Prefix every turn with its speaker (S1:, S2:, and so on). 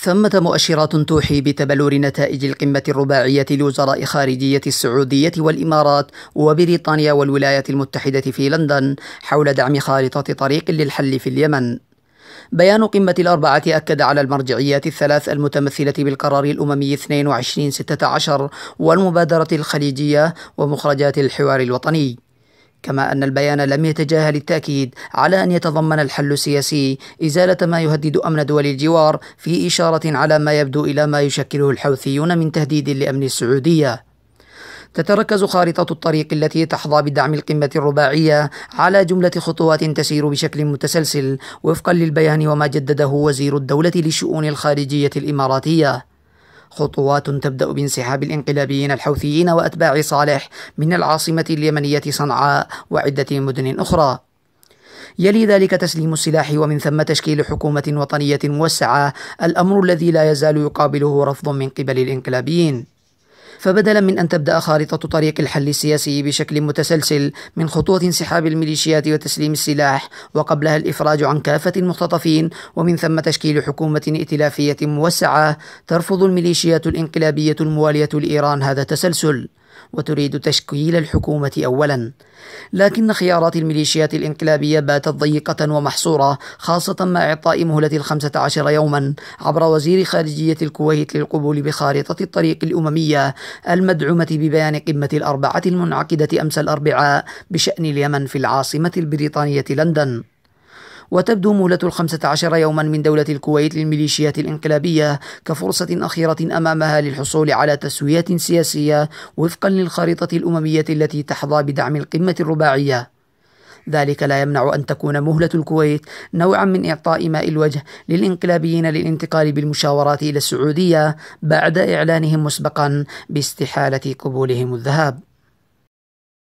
S1: ثمة مؤشرات توحي بتبلور نتائج القمة الرباعية لوزراء خارجية السعودية والإمارات وبريطانيا والولايات المتحدة في لندن حول دعم خارطة طريق للحل في اليمن. بيان قمة الأربعة أكد على المرجعيات الثلاث المتمثلة بالقرار الأممي 2216 والمبادرة الخليجية ومخرجات الحوار الوطني. كما أن البيان لم يتجاهل التأكيد على أن يتضمن الحل السياسي إزالة ما يهدد أمن دول الجوار في إشارة على ما يبدو إلى ما يشكله الحوثيون من تهديد لأمن السعودية تتركز خارطة الطريق التي تحظى بدعم القمة الرباعية على جملة خطوات تسير بشكل متسلسل وفقا للبيان وما جدده وزير الدولة للشؤون الخارجية الإماراتية خطوات تبدأ بانسحاب الانقلابيين الحوثيين وأتباع صالح من العاصمة اليمنية صنعاء وعدة مدن أخرى يلي ذلك تسليم السلاح ومن ثم تشكيل حكومة وطنية موسعة الأمر الذي لا يزال يقابله رفض من قبل الانقلابيين فبدلا من أن تبدأ خارطة طريق الحل السياسي بشكل متسلسل من خطوة انسحاب الميليشيات وتسليم السلاح وقبلها الإفراج عن كافة المختطفين ومن ثم تشكيل حكومة ائتلافية موسعة ترفض الميليشيات الانقلابية الموالية لإيران هذا التسلسل وتريد تشكيل الحكومة أولا لكن خيارات الميليشيات الإنقلابية باتت ضيقة ومحصورة خاصة مع إعطاء مهلة الخمسة عشر يوما عبر وزير خارجية الكويت للقبول بخارطة الطريق الأممية المدعومة ببيان قمة الأربعة المنعقدة أمس الأربعاء بشأن اليمن في العاصمة البريطانية لندن وتبدو مهلة الخمسة عشر يوما من دولة الكويت للميليشيات الانقلابية كفرصة أخيرة أمامها للحصول على تسوية سياسية وفقا للخريطة الأممية التي تحظى بدعم القمة الرباعية ذلك لا يمنع أن تكون مهلة الكويت نوعا من إعطاء ماء الوجه للإنقلابيين للانتقال بالمشاورات إلى السعودية بعد إعلانهم مسبقا باستحالة قبولهم الذهاب